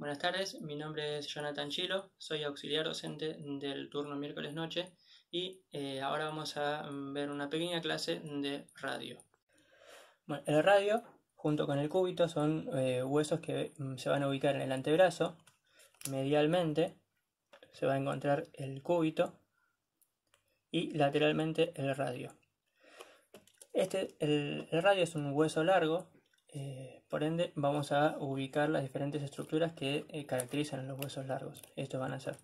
Buenas tardes, mi nombre es Jonathan Chilo, soy auxiliar docente del turno miércoles noche y eh, ahora vamos a mm, ver una pequeña clase de radio. el radio junto con el cúbito son eh, huesos que mm, se van a ubicar en el antebrazo. Medialmente se va a encontrar el cúbito y lateralmente el radio. Este, el radio es un hueso largo eh, por ende, vamos a ubicar las diferentes estructuras que eh, caracterizan los huesos largos. Estos van a ser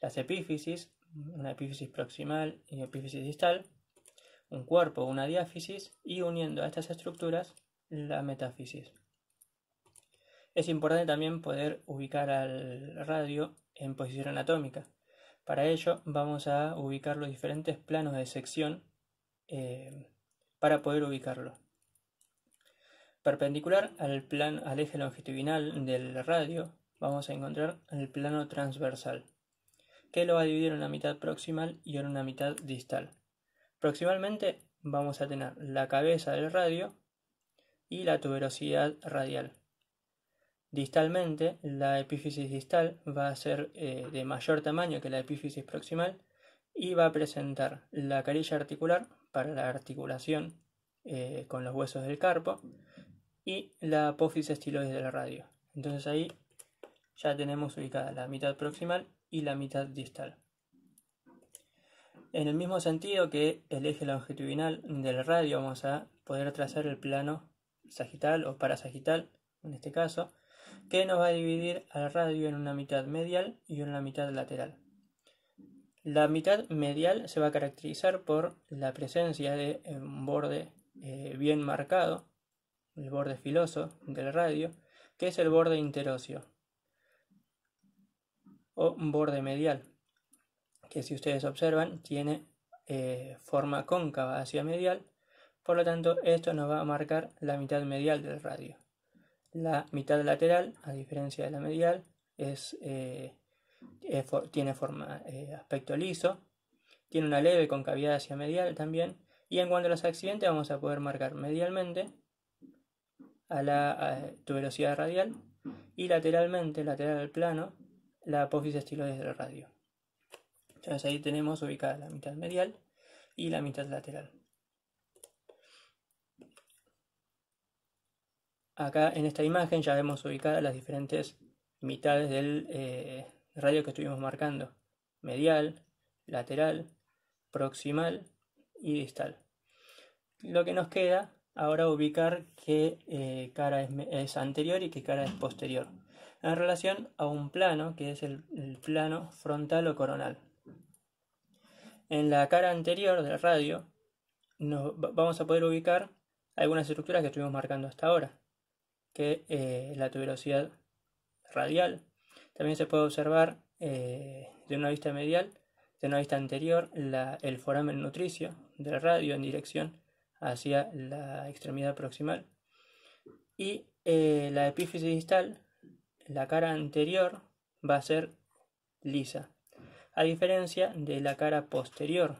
las epífisis, una epífisis proximal y una epífisis distal, un cuerpo, una diáfisis y uniendo a estas estructuras la metáfisis. Es importante también poder ubicar al radio en posición anatómica. Para ello vamos a ubicar los diferentes planos de sección eh, para poder ubicarlo. Perpendicular al, al eje longitudinal del radio vamos a encontrar el plano transversal, que lo va a dividir en una mitad proximal y en una mitad distal. Proximalmente vamos a tener la cabeza del radio y la tuberosidad radial. Distalmente, la epífisis distal va a ser eh, de mayor tamaño que la epífisis proximal y va a presentar la carilla articular para la articulación eh, con los huesos del carpo y la apófisis estiloides de la radio. Entonces ahí ya tenemos ubicada la mitad proximal y la mitad distal. En el mismo sentido que el eje longitudinal del radio vamos a poder trazar el plano sagital o parasagital, en este caso, que nos va a dividir al radio en una mitad medial y una mitad lateral. La mitad medial se va a caracterizar por la presencia de un borde eh, bien marcado el borde filoso del radio, que es el borde interóseo o borde medial, que si ustedes observan tiene eh, forma cóncava hacia medial, por lo tanto esto nos va a marcar la mitad medial del radio. La mitad lateral, a diferencia de la medial, es, eh, tiene forma, eh, aspecto liso, tiene una leve concavidad hacia medial también, y en cuanto a los accidentes vamos a poder marcar medialmente a, la, tu velocidad radial y lateralmente, lateral al plano, la apófisis estiloides del radio. Entonces ahí tenemos ubicada la mitad medial y la mitad lateral. Acá en esta imagen ya vemos ubicadas las diferentes mitades del eh, radio que estuvimos marcando. Medial, lateral, proximal y distal. Lo que nos queda ahora ubicar qué eh, cara es, anterior y qué cara es posterior, en relación a un plano que es el, plano frontal o coronal. En la cara anterior del radio nos, vamos a poder ubicar algunas estructuras que estuvimos marcando hasta ahora, que es eh, la tuberosidad radial. También se puede observar eh, de una vista medial, de una vista anterior, el foramen nutricio del radio en dirección hacia la extremidad proximal. Y eh, la epífisis distal, la cara anterior, va a ser lisa, a diferencia de la cara posterior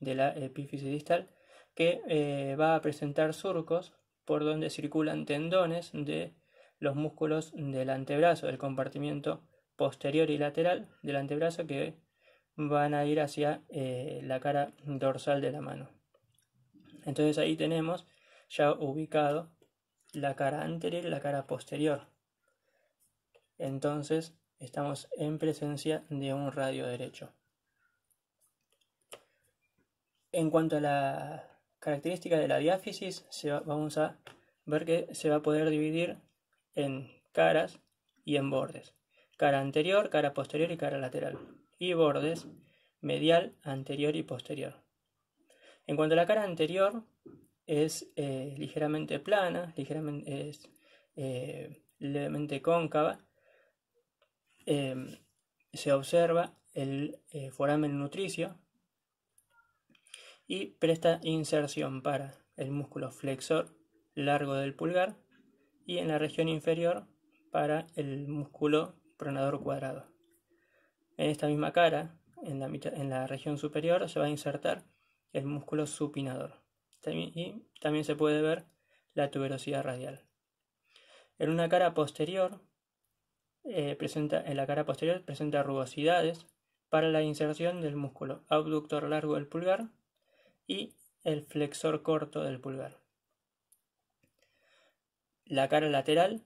de la epífisis distal, que eh, va a presentar surcos por donde circulan tendones de los músculos del antebrazo, del compartimiento posterior y lateral del antebrazo que van a ir hacia eh, la cara dorsal de la mano. Entonces ahí tenemos ya ubicado la cara anterior y la cara posterior. Entonces estamos en presencia de un radio derecho. En cuanto a la característica de la diáfisis, vamos a ver que se va a poder dividir en caras y en bordes. Cara anterior, cara posterior y cara lateral. Y bordes medial, anterior y posterior. En cuanto a la cara anterior, es eh, ligeramente plana, ligeramente, es eh, levemente cóncava. Em, se observa el eh, foramen nutricio y presta inserción para el músculo flexor largo del pulgar y en la región inferior para el músculo pronador cuadrado. En esta misma cara, en la región superior, se va a insertar el músculo supinador. También, y también se puede ver la tuberosidad radial. En una cara posterior, eh, presenta, en la cara posterior presenta rugosidades para la inserción del músculo abductor largo del pulgar y el flexor corto del pulgar. La cara lateral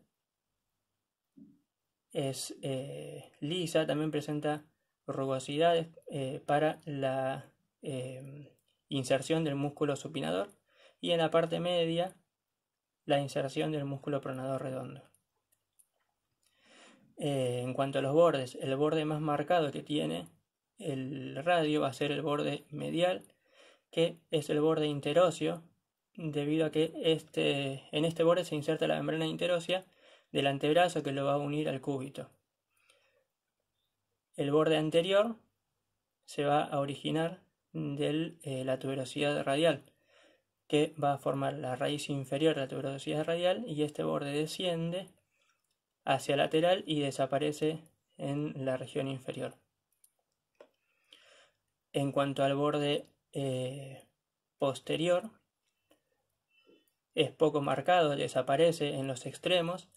es eh, lisa, también presenta rugosidades eh, para la inserción del músculo supinador y en la parte media la inserción del músculo pronador redondo. Eh, en cuanto a los bordes, el borde más marcado que tiene el radio va a ser el borde medial, que es el borde interóseo, debido a que este, en este borde se inserta la membrana interósea del antebrazo que lo va a unir al cúbito. El borde anterior se va a originar de eh, la tuberosidad radial, que va a formar la raíz inferior de la tuberosidad radial y este borde desciende hacia lateral y desaparece en la región inferior. En cuanto al borde eh, posterior, es poco marcado, desaparece en los extremos,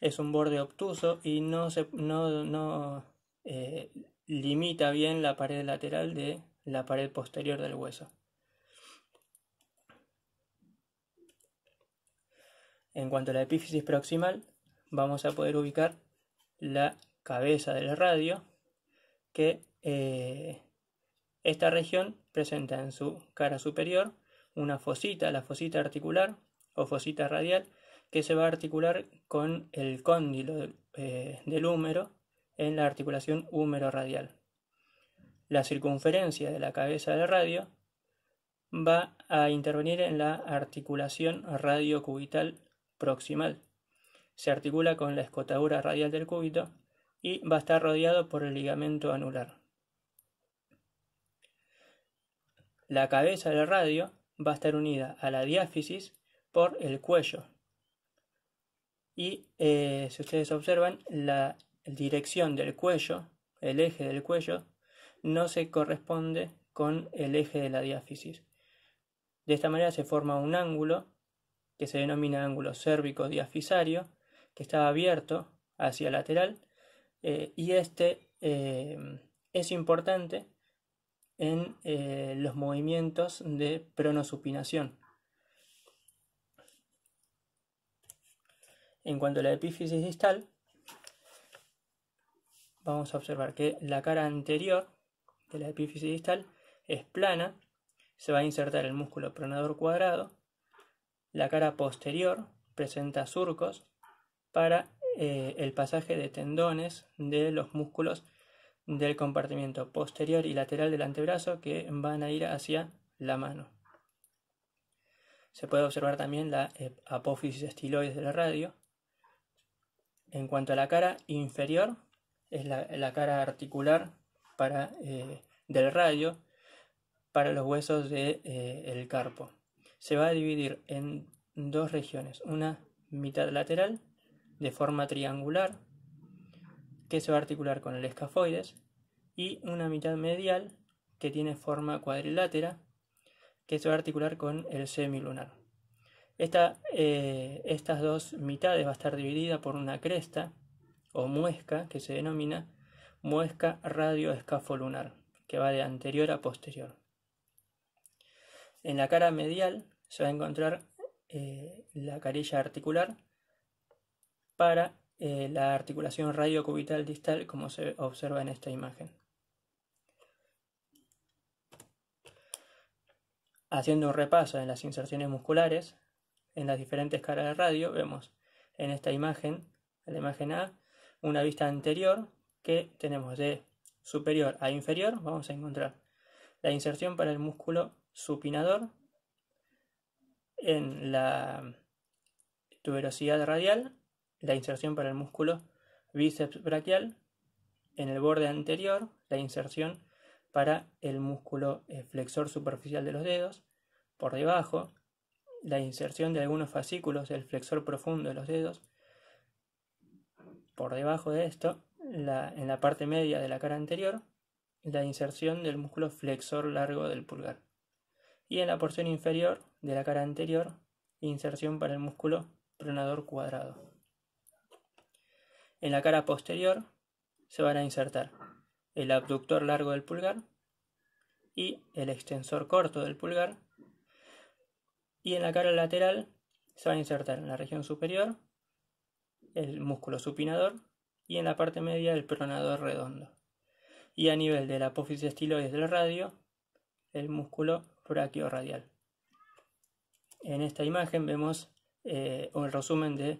es un borde obtuso y no, se, no, eh, limita bien la pared lateral de la pared posterior del hueso. En cuanto a la epífisis proximal, vamos a poder ubicar la cabeza del radio que eh, esta región presenta en su cara superior una fosita, la fosita articular o fosita radial, que se va a articular con el cóndilo eh, del húmero en la articulación húmero radial la circunferencia de la cabeza del radio va a intervenir en la articulación radiocubital proximal. Se articula con la escotadura radial del cúbito y va a estar rodeado por el ligamento anular. La cabeza del radio va a estar unida a la diáfisis por el cuello. Y eh, si ustedes observan, la dirección del cuello, el eje del cuello, no se corresponde con el eje de la diáfisis. De esta manera se forma un ángulo que se denomina ángulo cérvico diafisario, que está abierto hacia lateral, eh, y este eh, es importante en eh, los movimientos de pronosupinación. En cuanto a la epífisis distal, vamos a observar que la cara anterior de la epífisis distal es plana, se va a insertar el músculo pronador cuadrado, la cara posterior presenta surcos para eh, el pasaje de tendones de los músculos del compartimiento posterior y lateral del antebrazo que van a ir hacia la mano. Se puede observar también la eh, apófisis estiloides de la radio. En cuanto a la cara inferior, es la cara articular para, eh, del radio para los huesos del de, eh, carpo. Se va a dividir en dos regiones, una mitad lateral de forma triangular que se va a articular con el escafoides y una mitad medial que tiene forma cuadrilátera que se va a articular con el semilunar. Eh, estas dos mitades va a estar dividida por una cresta o muesca que se denomina muesca radio lunar que va de anterior a posterior. En la cara medial se va a encontrar eh, la carilla articular para eh, la articulación radiocubital distal, como se observa en esta imagen. Haciendo un repaso en las inserciones musculares, en las diferentes caras de radio, vemos en esta imagen, en la imagen A, una vista anterior que tenemos de superior a inferior, vamos a encontrar la inserción para el músculo supinador en la tuberosidad radial, la inserción para el músculo bíceps braquial, en el borde anterior, la inserción para el músculo eh, flexor superficial de los dedos, por debajo, la inserción de algunos fascículos del flexor profundo de los dedos, por debajo de esto, en la parte media de la cara anterior la inserción del músculo flexor largo del pulgar y en la porción inferior de la cara anterior inserción para el músculo pronador cuadrado. En la cara posterior se van a insertar el abductor largo del pulgar y el extensor corto del pulgar y en la cara lateral se van a insertar en la región superior el músculo supinador y en la parte media el pronador redondo. Y a nivel de la apófisis estiloides del radio, el músculo brachioradial. En esta imagen vemos el eh, un resumen de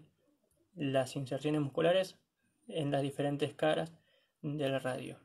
las inserciones musculares en las diferentes caras del radio.